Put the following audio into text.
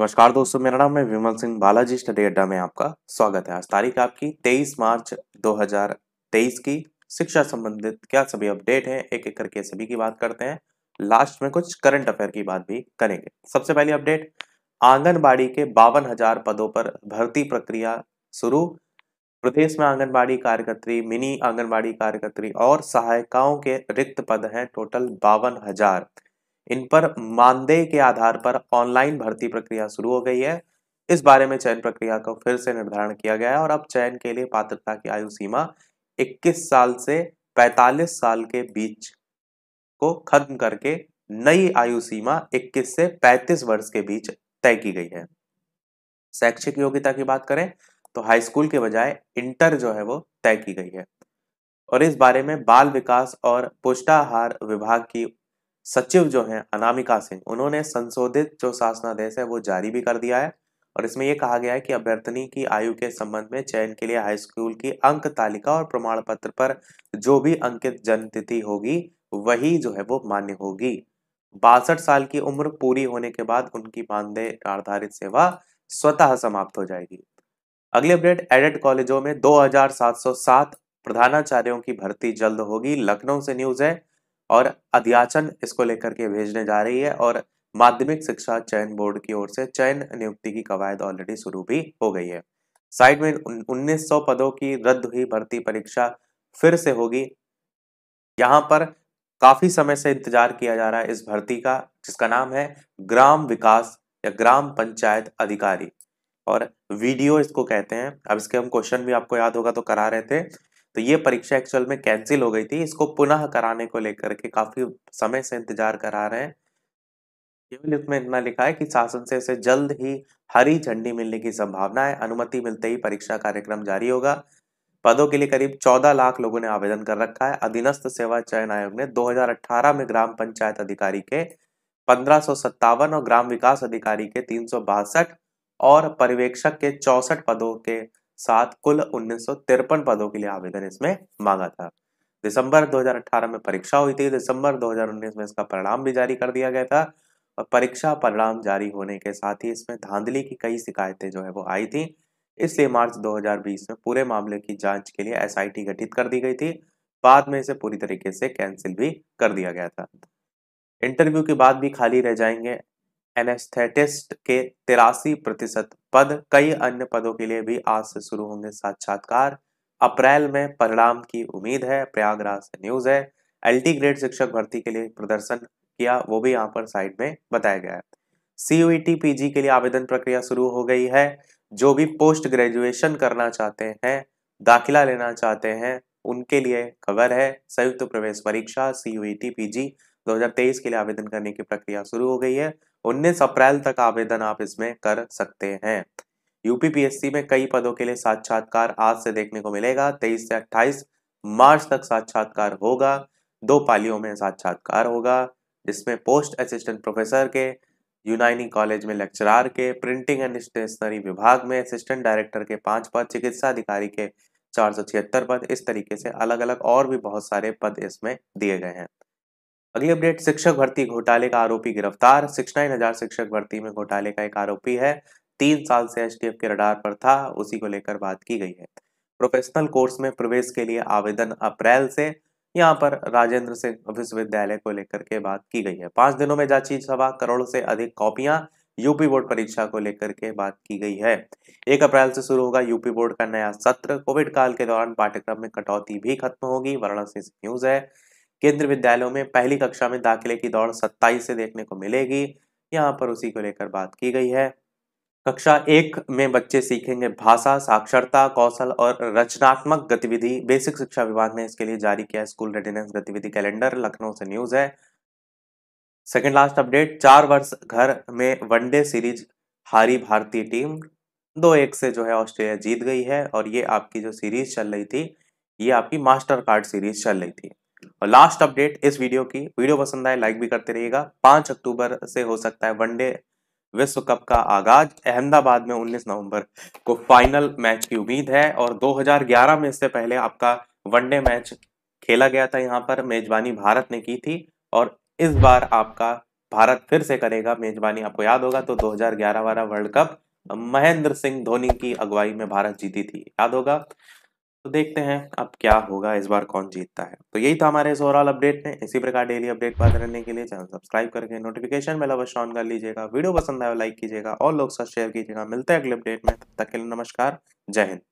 नमस्कार दोस्तों मेरा नाम है विमल सिंह बालाजी स्टडी अड्डा में आपका स्वागत है आज तारीख आपकी 23 मार्च 2023 की शिक्षा संबंधित क्या सभी अपडेट हैं एक एक करके सभी की बात करते हैं लास्ट में कुछ करंट अफेयर की बात भी करेंगे सबसे पहली अपडेट आंगनबाड़ी के बावन हजार पदों पर भर्ती प्रक्रिया शुरू प्रदेश में आंगनबाड़ी कार्यकर्त्री मिनी आंगनबाड़ी कार्यकर्त्री और सहायिकाओं के रिक्त पद हैं टोटल बावन हजार इन पर मानदेय के आधार पर ऑनलाइन भर्ती प्रक्रिया शुरू हो गई है इस बारे में चयन प्रक्रिया को फिर से निर्धारण किया गया है और अब चयन के लिए पात्रता की आयु सीमा 21 साल से 45 साल के बीच को खत्म करके नई आयु सीमा 21 से 35 वर्ष के बीच तय की गई है शैक्षिक योग्यता की बात करें तो हाई स्कूल के बजाय इंटर जो है वो तय की गई है और इस बारे में बाल विकास और पुष्टाहार विभाग की सचिव जो हैं अनामिका सिंह उन्होंने संशोधित जो शासनादेश है वो जारी भी कर दिया है और इसमें यह कहा गया है कि अभ्यर्थनी की आयु के संबंध में चयन के लिए हाई स्कूल की अंक तालिका और प्रमाण पत्र पर जो भी अंकित जनतिथि होगी वही जो है वो मान्य होगी बासठ साल की उम्र पूरी होने के बाद उनकी मानदेय आधारित सेवा स्वतः समाप्त हो जाएगी अगले अपडेट एडेड कॉलेजों में 2707 प्रधानाचार्यों की भर्ती जल्द होगी लखनऊ से न्यूज है और अध्याचन इसको लेकर के भेजने जा रही है और माध्यमिक शिक्षा चयन बोर्ड की ओर से चयन नियुक्ति की कवायद ऑलरेडी शुरू भी हो गई है साइड में 1900 पदों की रद्द हुई भर्ती परीक्षा फिर से होगी यहाँ पर काफी समय से इंतजार किया जा रहा है इस भर्ती का जिसका नाम है ग्राम विकास या ग्राम पंचायत अधिकारी और वीडियो इसको कहते हैं अब इसके हम क्वेश्चन भी आपको याद होगा तो करा रहे थे तो ये परीक्षा एक्चुअल में कैंसिल हो गई थी इसको पुनः कराने को लेकर के काफी समय से इंतजार करा रहे हैं केवल इसमें इतना लिखा है कि शासन से इसे जल्द ही हरी झंडी मिलने की संभावना है अनुमति मिलते ही परीक्षा कार्यक्रम जारी होगा पदों के लिए करीब 14 लाख लोगों ने आवेदन कर रखा है अधीनस्थ सेवा चयन आयोग ने 2018 में ग्राम पंचायत अधिकारी के पंद्रह और ग्राम विकास अधिकारी के तीन और पर्यवेक्षक के चौसठ पदों के साथ कुल उन्नीस पदों के लिए आवेदन इसमें मांगा था दिसंबर 2018 में परीक्षा हुई थी दिसंबर 2019 में इसका परिणाम भी जारी कर दिया गया था और परीक्षा परिणाम जारी होने के साथ ही इसमें धांधली की कई शिकायतें जो है वो आई थी इसलिए मार्च 2020 में पूरे मामले की जांच के लिए एसआईटी गठित कर दी गई थी बाद में इसे पूरी तरीके से कैंसिल भी कर दिया गया था इंटरव्यू के बाद भी खाली रह जाएंगे एनेस्थेटिस्ट के तिरासी प्रतिशत पद कई अन्य पदों के लिए भी आज से शुरू होंगे साक्षात्कार अप्रैल में परिणाम की उम्मीद है प्रयागराज से न्यूज है एल ग्रेड शिक्षक भर्ती के लिए प्रदर्शन किया वो भी यहाँ पर साइड में बताया गया है सीयूईटी पीजी के लिए आवेदन प्रक्रिया शुरू हो गई है जो भी पोस्ट ग्रेजुएशन करना चाहते हैं दाखिला लेना चाहते हैं उनके लिए खबर है संयुक्त प्रवेश परीक्षा सीयूईटी पीजी 2023 के लिए आवेदन करने की प्रक्रिया शुरू हो गई है 19 अप्रैल तक आवेदन आप इसमें कर सकते हैं यूपीपीएससी में कई पदों के लिए साक्षात्कार आज से देखने को मिलेगा 23 से 28 मार्च तक साक्षात्कार होगा दो पालियों में साक्षात्कार होगा जिसमें पोस्ट असिस्टेंट प्रोफेसर के यूनाइनी कॉलेज में लेक्चरार के प्रिंटिंग एंड स्टेशनरी विभाग में असिस्टेंट डायरेक्टर के पांच पद चिकित्सा अधिकारी के चार पद इस तरीके से अलग अलग और भी बहुत सारे पद इसमें दिए गए हैं अगली अपडेट शिक्षक भर्ती घोटाले का आरोपी गिरफ्तार सिक्सटाइन हजार शिक्षक भर्ती में घोटाले का एक आरोपी है तीन साल से एस के रडार पर था उसी को लेकर बात की गई है प्रोफेशनल कोर्स में प्रवेश के लिए आवेदन अप्रैल से यहाँ पर राजेंद्र सिंह विश्वविद्यालय को लेकर के बात की गई है पांच दिनों में जांची सवा करोड़ से अधिक कॉपियां यूपी बोर्ड परीक्षा को लेकर के बात की गई है एक अप्रैल से शुरू होगा यूपी बोर्ड का नया सत्र कोविड काल के दौरान पाठ्यक्रम में कटौती भी खत्म होगी वाराणसी न्यूज है केंद्रीय विद्यालयों में पहली कक्षा में दाखिले की दौड़ सत्ताईस से देखने को मिलेगी यहाँ पर उसी को लेकर बात की गई है कक्षा एक में बच्चे सीखेंगे भाषा साक्षरता कौशल और रचनात्मक गतिविधि बेसिक शिक्षा विभाग ने इसके लिए जारी किया स्कूल रेडिनेंस गतिविधि कैलेंडर लखनऊ से न्यूज है सेकेंड लास्ट अपडेट चार वर्ष घर में वनडे सीरीज हारी भारतीय टीम दो एक से जो है ऑस्ट्रेलिया जीत गई है और ये आपकी जो सीरीज चल रही थी ये आपकी मास्टर कार्ड सीरीज चल रही थी और लास्ट अपडेट इस वीडियो की वीडियो पसंद आए लाइक भी करते रहिएगा पांच अक्टूबर से हो सकता है वनडे विश्व कप का आगाज अहमदाबाद में 19 नवंबर को फाइनल मैच की उम्मीद है और 2011 में इससे पहले आपका वनडे मैच खेला गया था यहाँ पर मेजबानी भारत ने की थी और इस बार आपका भारत फिर से करेगा मेजबानी आपको याद होगा तो 2011 वाला वर्ल्ड कप महेंद्र सिंह धोनी की अगुवाई में भारत जीती थी याद होगा तो देखते हैं अब क्या होगा इस बार कौन जीतता है तो यही था हमारे इस ओवरऑल अपडेट में इसी प्रकार डेली अपडेट पाते रहने के लिए चैनल सब्सक्राइब करके नोटिफिकेशन बेल अवश्य ऑन कर लीजिएगा वीडियो पसंद आए लाइक तो कीजिएगा और लोग साथ शेयर कीजिएगा मिलते हैं अगले अपडेट में तब तक के लिए नमस्कार जय हिंद